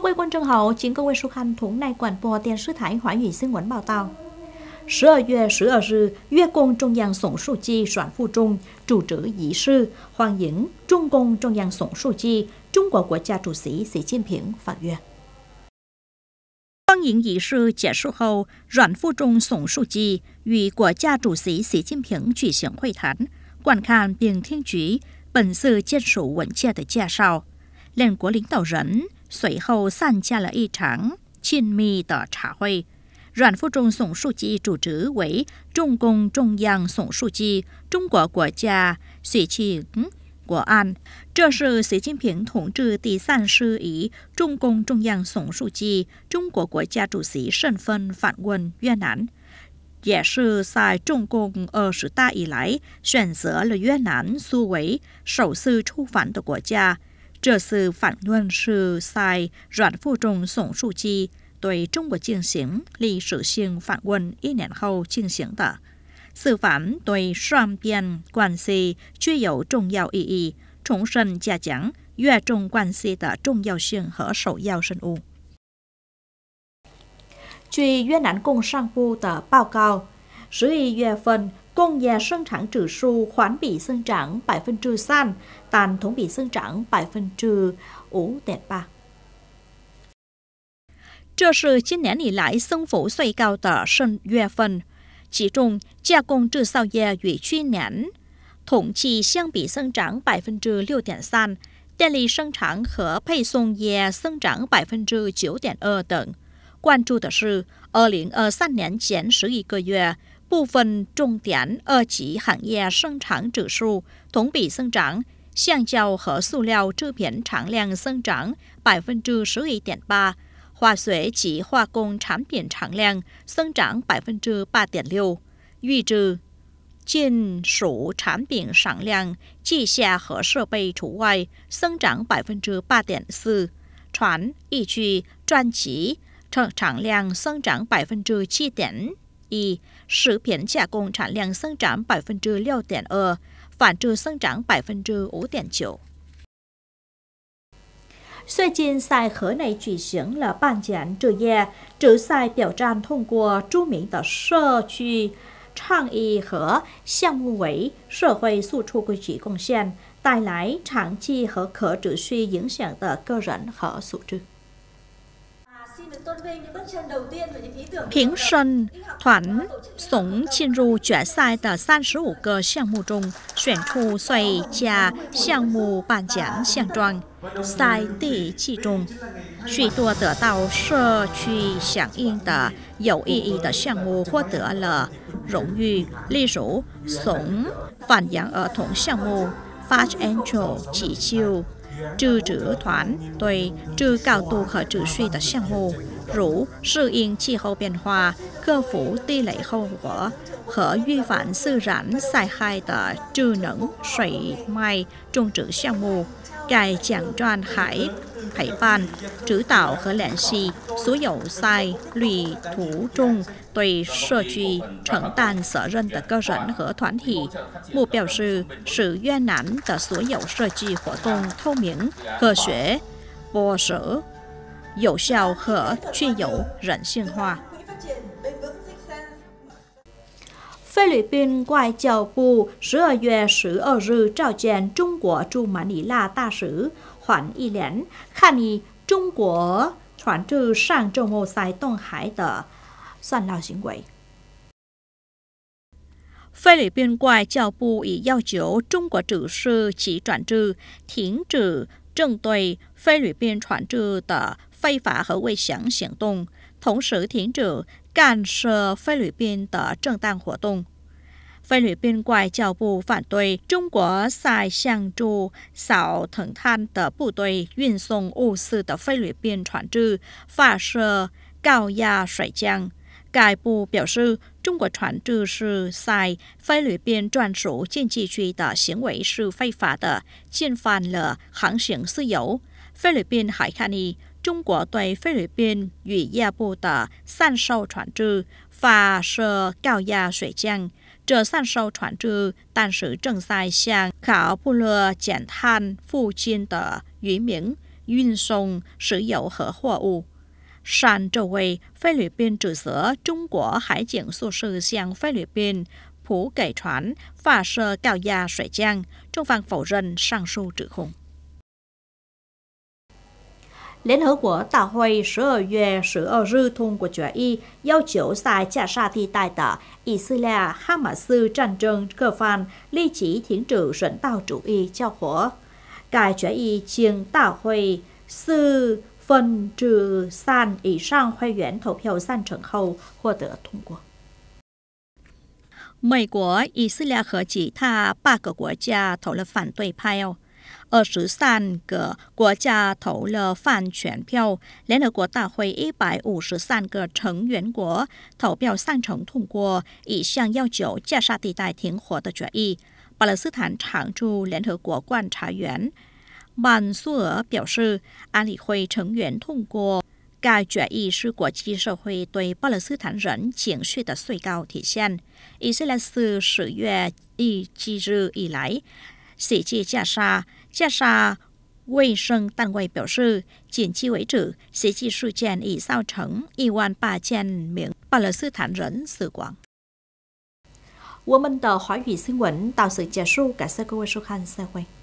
各位观众好请各位收看同奈广播电视台华语新闻报道十二月十二日越共中央总书记阮富仲主持仪式欢迎中共中央总书记中国国家主席习近平访越欢迎仪式结束后阮富仲总书记与国家主席习近平举行会谈观看并听取本次签署文件的介绍两国领导人随后，参加了一场亲密的茶会。阮富仲总书记主持为中共中央总书记，中国国家嗯，国安。这是习近平同志第三次以中共中央总书记，中国国家主席身份访问越南。也是在中共二十大以来，选择了越南作为首次出访的国家。这次反论是在阮富仲总书记对中国进行历史性反问一年后进行的。此反对双边关系具有重要意义，重申加强越中关系的重要性和首要任务。据越南共商部的报告，十一月份 tôn già sinh trắng trừ su khoán bị sinh trắng bảy phân trừ san, tàn thống bị sinh sản bài phân trừ ủ tẹt cơ 这是今年以来增幅最高的圣月份，其中加工制造业与去年统计相比增长百分之六点三，电力生产和配送业增长百分之九点二等。关注的是，二零二三年前十一个月，部分重点二级行业生产指数同比增长，橡胶和塑料制品产量增长百分之十一点八，化学及化工产品产量增长百分之八点六。预制、金属产品产量、机械和设备除外增长百分之八点四，船、易趣、专辑。产产量增长百分之七点。最近在河内举行了是半决之夜，决赛表彰通过著名的社区倡议和项目为社会输出矩贡献，带来长期和可持续影响的个人和组织。平生团从进入决赛的三十五个项目中选出最佳项目颁奖项状，在第一季中，许多得到社区响应的有意义的项目获得了荣誉，例如“怂”、反养儿童项目、Fast Angel 急救。trừ trữ thoán, tùy trừ cao tù khởi trừ suy tật sang hồ, 如适应气候变化、克服地雷后果和预防自然灾害的智能水脉种植项目，该奖状还陪伴指导和联系所有在旅途中对社区承担责任的个人和团体。目标是使越南的所有设计活动透明、科学。bộ sở 有效和具有人性化。菲律宾外交部十二月十二日召见中国驻马尼拉大使，黄一莲，抗议中国船只上周末在东海的算扰行为。菲律宾外交部已要求中国船只及转出、停止针对菲律宾船只的。非法和未响行动，同时停止干涉菲律宾的正当活动。菲律宾外交部反对中国在向驻扫腾滩的部队运送物资的菲律宾船只发射高压水枪。该部表示，中国船只是在菲律宾专属经济区的行为是非法的，侵犯了航行自由。菲律宾海权益。Trung Quốc tới Philippines dụy gia bồ tờ san sâu thoản trừ và sơ cao gia suy trang Trở san sâu thoản trừ, tàn sử trần sai sang khảo bù lừa chản than phụ chiên tờ dũy miễn, duyên sông sử dụng hở hòa ù. Sàn trở về, Philippines trừ giữa Trung Quốc hải diện xu sư sang Philippines phủ kể thoán và sơ cao gia suy trang trong văn phổ rần sang sâu trữ khủng. 联合国大会十二月十二日通、过决议，要求在加沙地带的以色列、哈马斯、战争、各方立即停止省、道主、义乔、约、该决议经大会四分、之三以上会员投票赞成后获得通过。美国、以色列和其他八个国家投了反对票。十3个国家投了反全票，联合国大会五53个成员国投票赞成通过，以项要求加沙地带停火的决议。巴勒斯坦常驻联合国观察员曼苏尔表示，安理会成员通过该决议是国际社会对巴勒斯坦人情绪的最高体现。以色列自十月一七日以来。sĩ chi cha xa cha xa quay sân tàng quay biểu sư triển chi ủy chữ sĩ chi sư chàng ý sao chẩn ý quan bà chàng miệng bà luật sư thản rảnh sự quãng quan minh tờ hỏi vị sinh quỹ tạo sự trà xô cả xe cơ quay xô can xe quay